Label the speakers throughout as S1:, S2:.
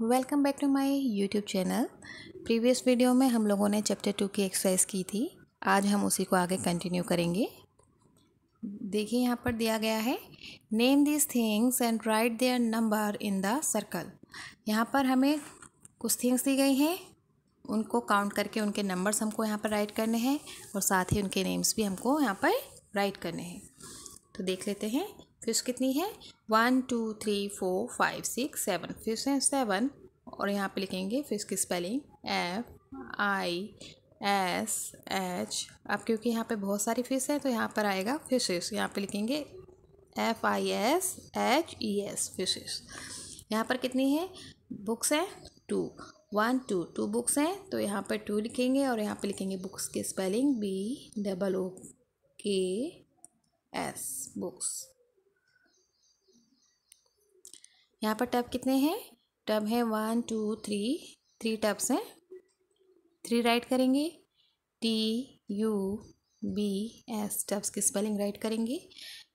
S1: welcome back to my YouTube channel previous video में हम लोगों ने चैप्टर टू की एक्सरसाइज की थी आज हम उसी को आगे कंटिन्यू करेंगे देखिए यहाँ पर दिया गया है name these things and write their number in the circle यहाँ पर हमें कुछ थिंग्स दी गई हैं उनको काउंट करके उनके नंबर्स हमको यहाँ पर राइट करने हैं और साथ ही उनके नेम्स भी हमको यहाँ पर राइट करने हैं तो देख लेते हैं फिश कितनी है one two three four five six seven fish हैं सेवन और यहाँ पे लिखेंगे फिश की spelling F I S H अब क्योंकि यहाँ पे बहुत सारी फिश हैं तो यहाँ पर आएगा फिशेस यहाँ पे लिखेंगे F I S H E S fishes यहाँ पर कितनी है बुक्स हैं two one two two books हैं तो यहाँ पर टू लिखेंगे और यहाँ पे लिखेंगे बुक्स की स्पेलिंग बी डबल ओ के एस बुक्स यहाँ पर टब कितने हैं टब है one two three three tubs हैं थ्री राइट करेंगे T U B S tubs की स्पेलिंग राइट करेंगे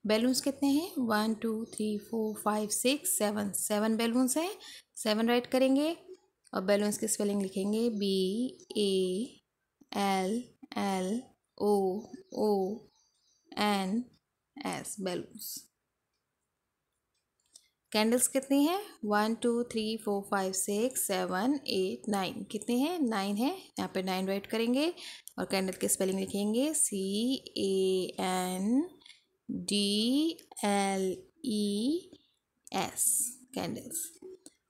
S1: बैलून्स कितने हैं one two three four five six seven seven balloons हैं सेवन राइट करेंगे और बैलून्स की स्पेलिंग लिखेंगे B A L L O O N S balloons candles कितनी हैं one two three four five six seven eight nine कितने हैं nine है यहाँ पे नाइन राइट करेंगे और कैंडल की स्पेलिंग लिखेंगे C A N D L E S candles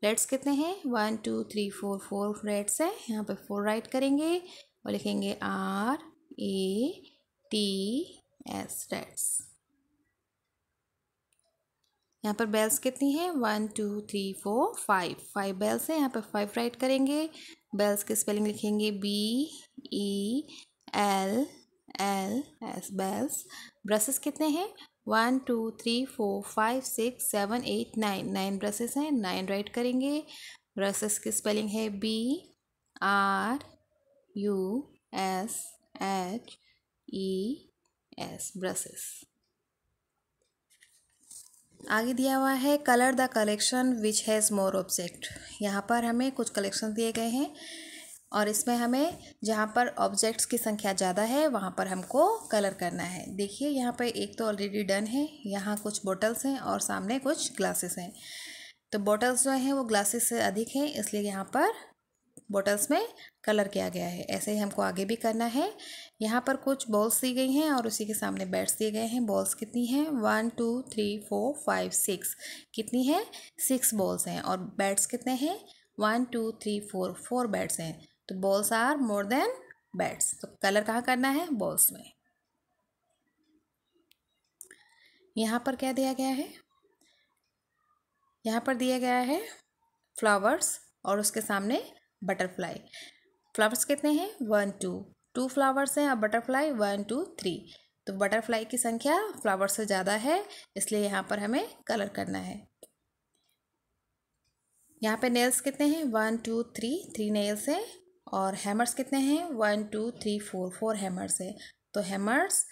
S1: rats कितने हैं one two three four four rats है यहाँ पे फोर राइट करेंगे और लिखेंगे R A T S rats यहाँ पर बेल्स कितनी हैं one two three four five five bells हैं यहाँ पर फाइव राइट करेंगे बेल्स की स्पेलिंग लिखेंगे B E L L S bells brushes कितने हैं one two three four five six seven eight nine nine brushes हैं नाइन राइट करेंगे ब्रशेस की स्पेलिंग है B R U S H E S brushes आगे दिया हुआ है colour the collection which has more object यहाँ पर हमें कुछ कलेक्शन दिए गए हैं और इसमें हमें जहाँ पर ऑब्जेक्ट्स की संख्या ज़्यादा है वहाँ पर हमको कलर करना है देखिए यहाँ पर एक तो ऑलरेडी डन है यहाँ कुछ बॉटल्स हैं और सामने कुछ ग्लासेस हैं तो बॉटल्स जो हैं वो ग्लासेस से अधिक हैं इसलिए यहाँ पर बॉटल्स में कलर किया गया है ऐसे ही हमको आगे भी करना है यहाँ पर कुछ बॉल्स दी गई हैं और उसी के सामने बैट्स दिए गए हैं बॉल्स कितनी हैं one two three four five six कितनी है सिक्स बॉल्स हैं और बैट्स कितने हैं one two three four four bats हैं तो balls are more than bats तो कलर कहाँ करना है बॉल्स में यहाँ पर क्या दिया गया है यहाँ पर दिया गया है फ्लावर्स और उसके सामने बटरफ्लाई फ्लावर्स कितने हैं वन टू टू फ्लावर्स हैं और बटरफ्लाई वन टू थ्री तो बटरफ्लाई की संख्या फ्लावर्स से ज़्यादा है इसलिए यहाँ पर हमें कलर करना है यहाँ पे नेल्स कितने हैं one two three three nails हैं और हैमर्स कितने हैं one two three four four hammers हैं तो हैमर्स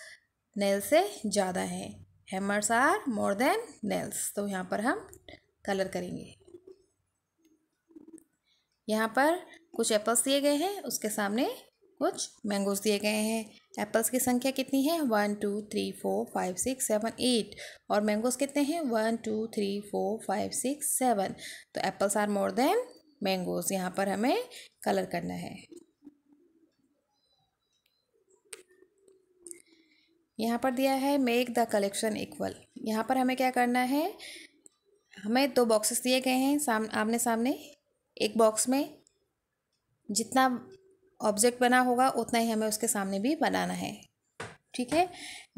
S1: नेल से ज़्यादा हैं hammers are more than nails तो यहाँ पर हम कलर करेंगे यहाँ पर कुछ एप्पल्स दिए गए हैं उसके सामने कुछ मैंगोज दिए गए हैं एप्पल्स की संख्या कितनी है one two three four five six seven eight और मैंगोज कितने हैं one two three four five six seven तो apples are more than mangoes यहाँ पर हमें कलर करना है यहाँ पर दिया है मेक द कलेक्शन इक्वल यहाँ पर हमें क्या करना है हमें दो बॉक्सेस दिए गए हैं साम आमने सामने एक बॉक्स में जितना ऑब्जेक्ट बना होगा उतना ही हमें उसके सामने भी बनाना है ठीक है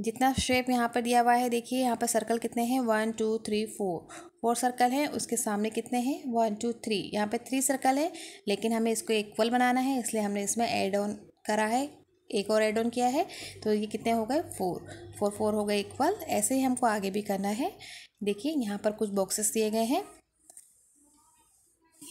S1: जितना शेप यहाँ पर दिया हुआ है देखिए यहाँ पर सर्कल कितने हैं one two three four four circle हैं उसके सामने कितने हैं वन टू थ्री यहाँ पर थ्री सर्कल है लेकिन हमें इसको इक्वल बनाना है इसलिए हमने इसमें एड ऑन करा है एक और एड ऑन किया है तो ये कितने हो गए फोर फोर फोर हो गए इक्वल ऐसे ही हमको आगे भी करना है देखिए यहाँ पर कुछ बॉक्सेस दिए गए हैं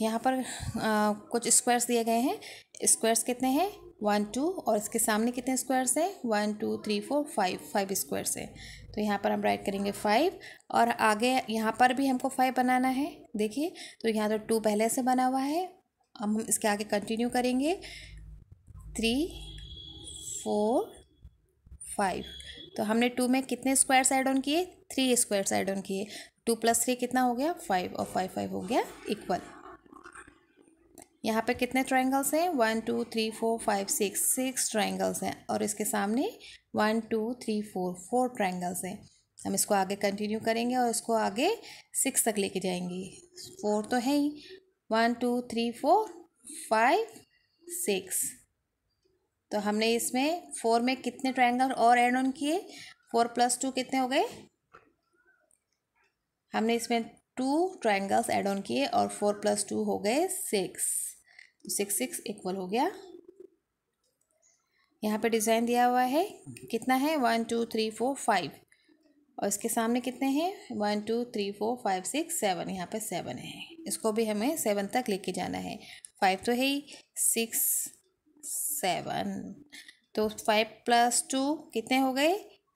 S1: यहाँ पर आ, कुछ स्क्वायर्स दिए गए हैं स्क्वायर्स कितने हैं वन टू और इसके सामने कितने स्क्वायर्स हैं one two three four five five squares हैं तो यहाँ पर हम राइट करेंगे फाइव और आगे यहाँ पर भी हमको फाइव बनाना है देखिए तो यहाँ तो टू पहले से बना हुआ है अब हम इसके आगे कंटिन्यू करेंगे थ्री फोर फाइव तो हमने टू में कितने स्क्वायर्स ऐड ऑन किए थ्री स्क्वायर्स ऐड ऑन किए टू प्लस थ्री कितना हो गया फाइव और फाइव फाइव हो गया इक्वल यहाँ पे कितने ट्रायंगल्स हैं one two three four five six six triangles हैं और इसके सामने one two three four four triangles हैं हम इसको आगे कंटिन्यू करेंगे और इसको आगे सिक्स तक लेके जाएंगे फोर तो है ही one two three four five six तो हमने इसमें फोर में कितने ट्राइंगल और एड ऑन किए फोर प्लस टू कितने हो गए हमने इसमें टू ट्राइंगल्स एड ऑन किए और फोर प्लस टू हो गए सिक्स सिक्स सिक्स इक्वल हो गया यहाँ पे डिज़ाइन दिया हुआ है कितना है one two three four five और इसके सामने कितने हैं one two three four five six seven यहाँ पे सेवन है इसको भी हमें सेवन तक लेके जाना है फाइव तो है ही सिक्स सेवन तो फाइव प्लस टू कितने हो गए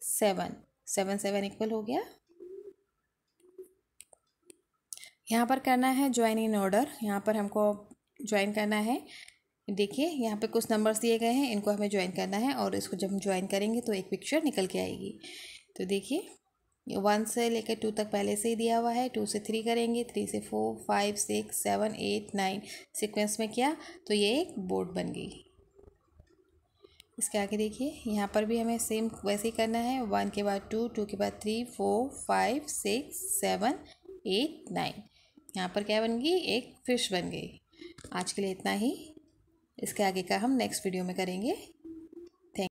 S1: सेवन सेवन सेवन इक्वल हो गया यहाँ पर करना है ज्वाइन इन ऑर्डर यहाँ पर हमको ज्वाइन करना है देखिए यहाँ पे कुछ नंबर्स दिए गए हैं इनको हमें ज्वाइन करना है और इसको जब हम ज्वाइन करेंगे तो एक पिक्चर निकल के आएगी तो देखिए वन से लेकर टू तक पहले से ही दिया हुआ है टू से थ्री करेंगे थ्री से four five six seven eight nine sequence में किया तो ये एक बोर्ड बन गई इसके आगे देखिए यहाँ पर भी हमें सेम वैसे ही करना है वन के बाद टू टू के बाद three four five six seven eight nine यहाँ पर क्या बन गई एक फिश बन गई आज के लिए इतना ही इसके आगे का हम नेक्स्ट वीडियो में करेंगे